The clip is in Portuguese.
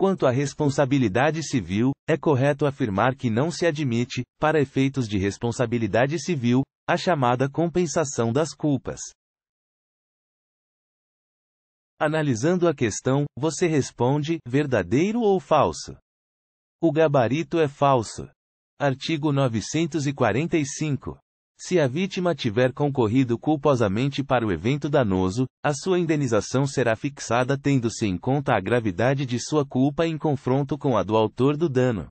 Quanto à responsabilidade civil, é correto afirmar que não se admite, para efeitos de responsabilidade civil, a chamada compensação das culpas. Analisando a questão, você responde: verdadeiro ou falso? O gabarito é falso. Artigo 945. Se a vítima tiver concorrido culposamente para o evento danoso, a sua indenização será fixada tendo-se em conta a gravidade de sua culpa em confronto com a do autor do dano.